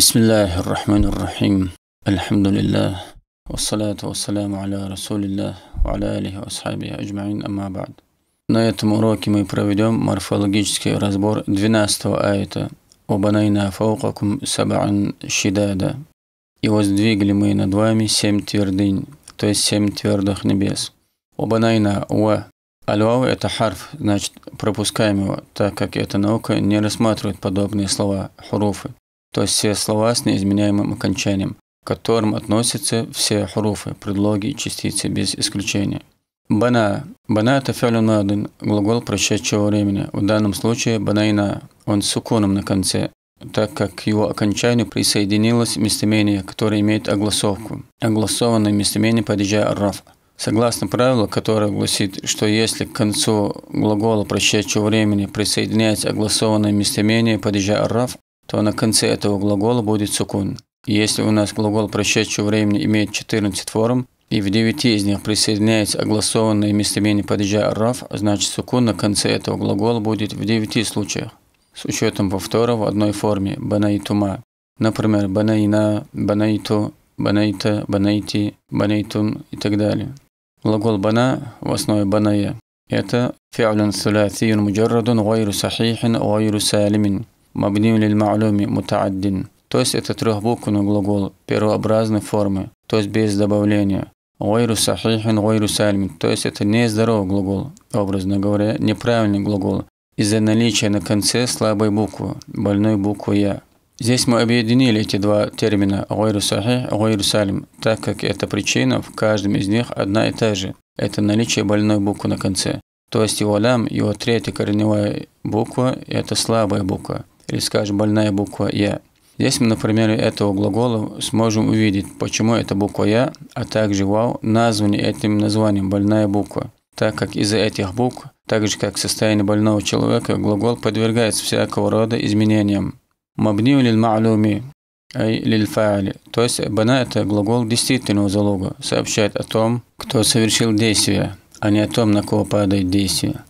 بسم الله الرحمن الرحيم الحمد لله والصلاة والسلام على رسول الله وعلى آله وأصحابه أجمعين أما بعد На этом уроке мы проведем морфологический разбор 12 аята «Обанайна фаукакум сабаан шидада» «И воздвигли мы над вами семь твердынь», то есть семь твердых небес. «Обанайна» «Ва» Альвау – это харф, значит, пропускаем его, так как эта наука не рассматривает подобные слова, хуруфы. то есть все слова с неизменяемым окончанием, к которым относятся все хуруфы, предлоги и частицы без исключения. Бана. Бана – это фиаль мадин, глагол прошедшего времени. В данном случае банайна. Он с уконом на конце, так как к его окончанию присоединилось местоимение, которое имеет огласовку. Огласованное местоимение падежа арраф. Согласно правилу, которое гласит, что если к концу глагола прошедшего времени присоединяется огласованное местоимение падежа арраф, то на конце этого глагола будет сукун. Если у нас глагол прошедшего времени имеет 14 форм, и в 9 из них присоединяется огласованное местоимение падежа «раф», значит сукун на конце этого глагола будет в 9 случаях, с учетом повтора в одной форме «банаитума». Например, «банаина», «банаиту», «банаита», «банаити», «банаитун» и так далее. Глагол «бана» в основе «баная» – это «фи'люн сулятиюн муджаррадун гайру сахихин гайру салимин» мабни лиль-ма'люми мутааддин, то есть это трехбуквенный глагол первообразной формы, то есть без добавления. Гойру сахихин, гойру сальмин, то есть это нездоровый глагол, образно говоря, неправильный глагол, из-за наличия на конце слабой буквы, больной буквы «я». Здесь мы объединили эти два термина «гойру сахих», «гойру сальм», так как эта причина в каждом из них одна и та же. Это наличие больной буквы на конце. То есть его лям, его третья корневая буква – это слабая буква или, скажем, больная буква «я». Здесь мы на примере этого глагола сможем увидеть, почему эта буква «я», а также «вау» названы этим названием «больная буква», так как из-за этих букв, так же как состояние больного человека, глагол подвергается всякого рода изменениям. Мабнию лиль ма'луми, ай лиль фа'али, то есть бана – это глагол действительного залога, сообщает о том, кто совершил действие, а не о том, на кого падает действие.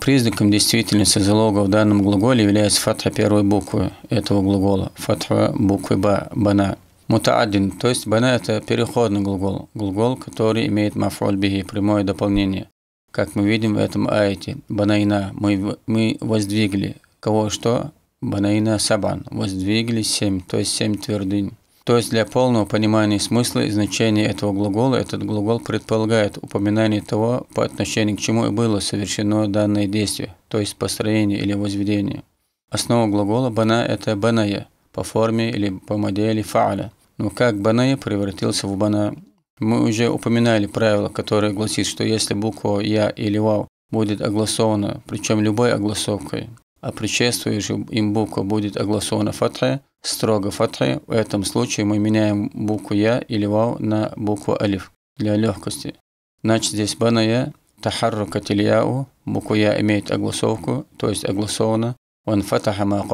Признаком действительности залога в данном глаголе является фатха первой буквы этого глагола, фатха буквы ба, бана. Мутааддин, то есть бана – это переходный глагол, глагол, который имеет мафроль прямое дополнение. Как мы видим в этом айте, банайна, мы, мы воздвигли, кого что, банайна сабан, воздвигли семь, то есть семь твердынь. То есть для полного понимания смысла и значения этого глагола этот глагол предполагает упоминание того, по отношению к чему и было совершено данное действие, то есть построение или возведение. Основа глагола «бана» – это «баная» по форме или по модели «фааля». Но как «баная» превратился в «бана»? Мы уже упоминали правило, которое гласит, что если буква «я» или «вау» будет огласована, причем любой огласовкой, а предшествующая им буква будет огласована фатхой, строго фатхой. В этом случае мы меняем букву Я или Вау на букву Алиф для легкости. Значит, здесь баная тахаррука тильяу, буква Я имеет огласовку, то есть огласована. Он фатаха ма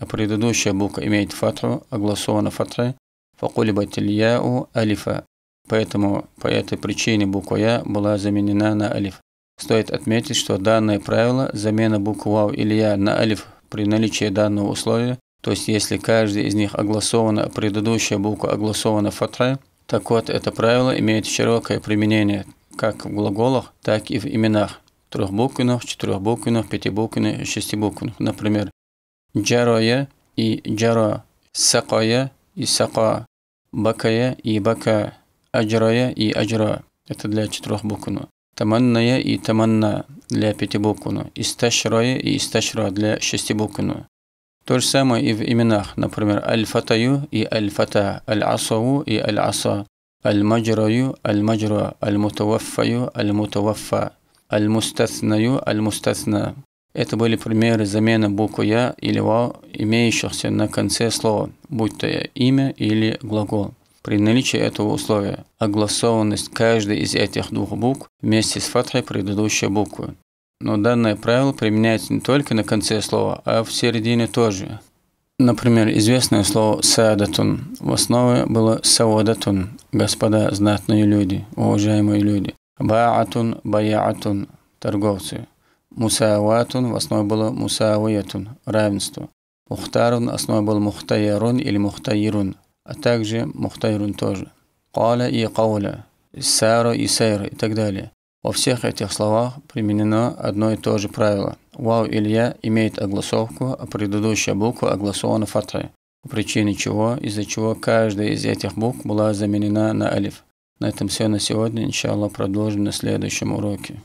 а предыдущая буква имеет фатху, огласована фатхой. Факулиба тильяу алифа. Поэтому по этой причине буква Я была заменена на алиф. Стоит отметить, что данное правило замена букв «вау» или «я» на «алиф» при наличии данного условия, то есть если каждая из них огласована, предыдущая буква огласована фатра, так вот это правило имеет широкое применение как в глаголах, так и в именах трехбуквенных, четырехбуквенных, пятибуквенных, шестибуквенных. Например, джароя и джара, сакая и сака, бакая и бака, аджрая и аджра. Это для четырехбуквенного. Таманная и таманна для пятибуквенную, исташрая и исташра для шестибуквенного. То же самое и в именах, например, аль-фатаю и аль-фата, аль-асаву и аль-аса, аль-маджраю, аль-маджра, аль-мутаваффаю, аль-мутаваффа, аль-мустаснаю, аль-мустасна. Это были примеры замены буквы «я» или «вау», имеющихся на конце слова, будь то имя или глагол. При наличии этого условия огласованность каждой из этих двух букв вместе с фатхой предыдущей буквы. Но данное правило применяется не только на конце слова, а в середине тоже. Например, известное слово «садатун» в основе было «савадатун» – «господа, знатные люди, уважаемые люди». «Баатун» – «баяатун» – «торговцы». «Мусаватун» в основе было «мусавиятун» – «равенство». «Мухтарун» в основе был «мухтаярун» или «мухтаирун» а также Мухтайрун тоже. Каля и Кауля, Сара и Сайра и так далее. Во всех этих словах применено одно и то же правило. Вау Илья имеет огласовку, а предыдущая буква огласована фатой, по причине чего, из-за чего каждая из этих букв была заменена на алиф. На этом все на сегодня. Иншаллах продолжим на следующем уроке.